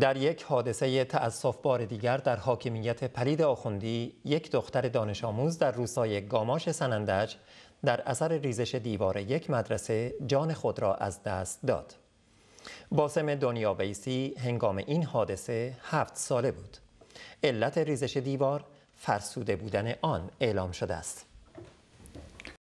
در یک حادثه تعصف بار دیگر در حاکمیت پلید آخوندی یک دختر دانش آموز در روسای گاماش سنندج در اثر ریزش دیوار یک مدرسه جان خود را از دست داد. باسم دنیاویسی هنگام این حادثه هفت ساله بود. علت ریزش دیوار فرسوده بودن آن اعلام شده است.